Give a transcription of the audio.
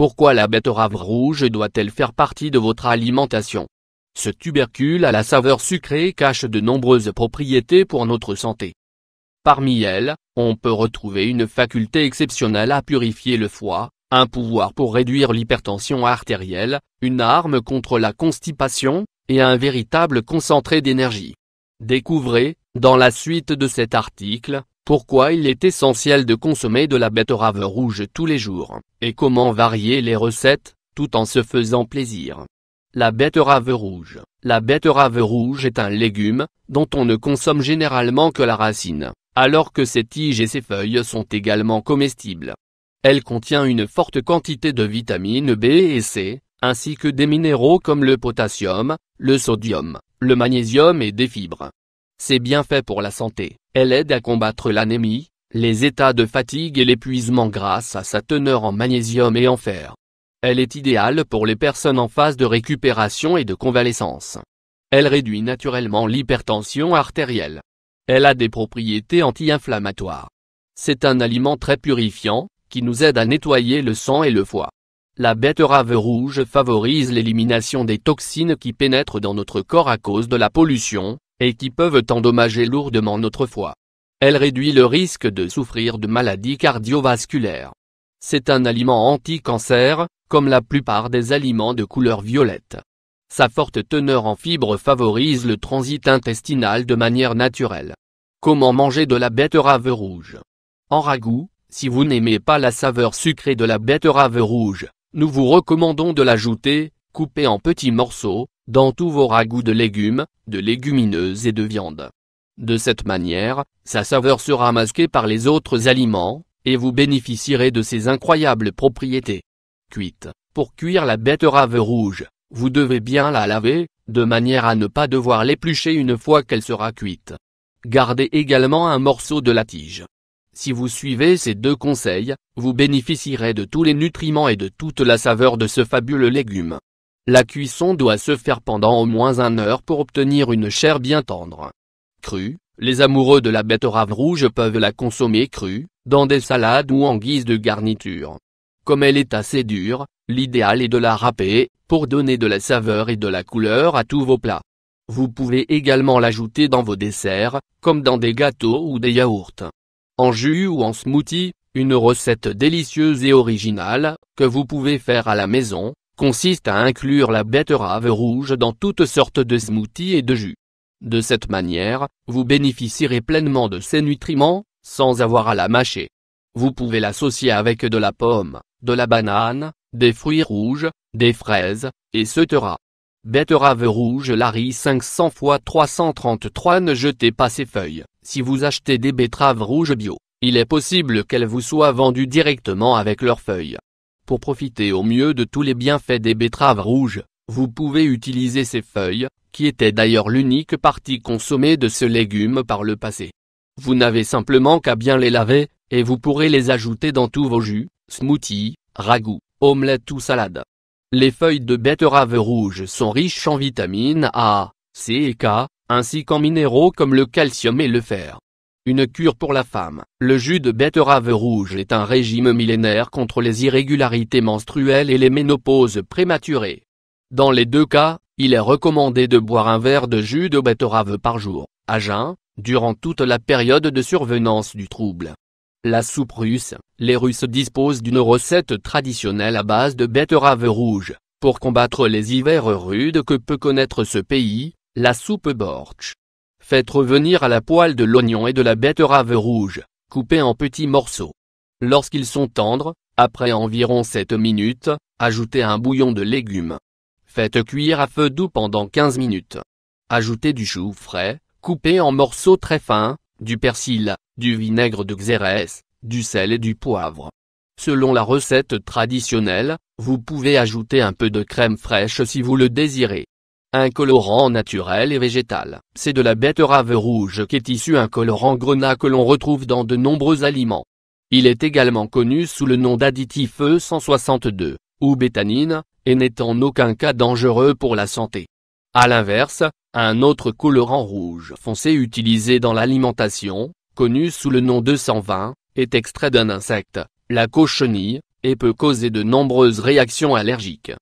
Pourquoi la betterave rouge doit-elle faire partie de votre alimentation Ce tubercule à la saveur sucrée cache de nombreuses propriétés pour notre santé. Parmi elles, on peut retrouver une faculté exceptionnelle à purifier le foie, un pouvoir pour réduire l'hypertension artérielle, une arme contre la constipation, et un véritable concentré d'énergie. Découvrez, dans la suite de cet article, pourquoi il est essentiel de consommer de la betterave rouge tous les jours. Et comment varier les recettes, tout en se faisant plaisir La rave rouge. La betterave rouge est un légume, dont on ne consomme généralement que la racine, alors que ses tiges et ses feuilles sont également comestibles. Elle contient une forte quantité de vitamines B et C, ainsi que des minéraux comme le potassium, le sodium, le magnésium et des fibres. C'est bien fait pour la santé. Elle aide à combattre l'anémie, les états de fatigue et l'épuisement grâce à sa teneur en magnésium et en fer. Elle est idéale pour les personnes en phase de récupération et de convalescence. Elle réduit naturellement l'hypertension artérielle. Elle a des propriétés anti-inflammatoires. C'est un aliment très purifiant, qui nous aide à nettoyer le sang et le foie. La betterave rouge favorise l'élimination des toxines qui pénètrent dans notre corps à cause de la pollution, et qui peuvent endommager lourdement notre foie. Elle réduit le risque de souffrir de maladies cardiovasculaires. C'est un aliment anti-cancer, comme la plupart des aliments de couleur violette. Sa forte teneur en fibres favorise le transit intestinal de manière naturelle. Comment manger de la betterave rouge En ragoût, si vous n'aimez pas la saveur sucrée de la betterave rouge, nous vous recommandons de l'ajouter, coupée en petits morceaux, dans tous vos ragoûts de légumes, de légumineuses et de viande. De cette manière, sa saveur sera masquée par les autres aliments, et vous bénéficierez de ses incroyables propriétés. Cuite. Pour cuire la betterave rouge, vous devez bien la laver, de manière à ne pas devoir l'éplucher une fois qu'elle sera cuite. Gardez également un morceau de la tige. Si vous suivez ces deux conseils, vous bénéficierez de tous les nutriments et de toute la saveur de ce fabuleux légume. La cuisson doit se faire pendant au moins un heure pour obtenir une chair bien tendre crue, les amoureux de la betterave rouge peuvent la consommer crue, dans des salades ou en guise de garniture. Comme elle est assez dure, l'idéal est de la râper, pour donner de la saveur et de la couleur à tous vos plats. Vous pouvez également l'ajouter dans vos desserts, comme dans des gâteaux ou des yaourts. En jus ou en smoothie, une recette délicieuse et originale, que vous pouvez faire à la maison, consiste à inclure la betterave rouge dans toutes sortes de smoothies et de jus. De cette manière, vous bénéficierez pleinement de ces nutriments, sans avoir à la mâcher. Vous pouvez l'associer avec de la pomme, de la banane, des fruits rouges, des fraises, etc. Betterave rouge Larry 500 x 333 Ne jetez pas ces feuilles. Si vous achetez des betteraves rouges bio, il est possible qu'elles vous soient vendues directement avec leurs feuilles. Pour profiter au mieux de tous les bienfaits des betteraves rouges, vous pouvez utiliser ces feuilles, qui étaient d'ailleurs l'unique partie consommée de ce légume par le passé. Vous n'avez simplement qu'à bien les laver, et vous pourrez les ajouter dans tous vos jus, smoothies, ragoûts, omelettes ou salades. Les feuilles de betterave rouge sont riches en vitamines A, C et K, ainsi qu'en minéraux comme le calcium et le fer. Une cure pour la femme. Le jus de betterave rouge est un régime millénaire contre les irrégularités menstruelles et les ménopauses prématurées. Dans les deux cas, il est recommandé de boire un verre de jus de betterave par jour, à jeun, durant toute la période de survenance du trouble. La soupe russe, les Russes disposent d'une recette traditionnelle à base de betterave rouge, pour combattre les hivers rudes que peut connaître ce pays, la soupe borch. Faites revenir à la poêle de l'oignon et de la betterave rouge, coupés en petits morceaux. Lorsqu'ils sont tendres, après environ 7 minutes, ajoutez un bouillon de légumes, Faites cuire à feu doux pendant 15 minutes. Ajoutez du chou frais, coupé en morceaux très fins, du persil, du vinaigre de xérès, du sel et du poivre. Selon la recette traditionnelle, vous pouvez ajouter un peu de crème fraîche si vous le désirez. Un colorant naturel et végétal. C'est de la betterave rouge qui est issu un colorant grenat que l'on retrouve dans de nombreux aliments. Il est également connu sous le nom d'additif E162 ou bétanine, et n'est en aucun cas dangereux pour la santé. À l'inverse, un autre colorant rouge foncé utilisé dans l'alimentation, connu sous le nom de est extrait d'un insecte, la cochenille, et peut causer de nombreuses réactions allergiques.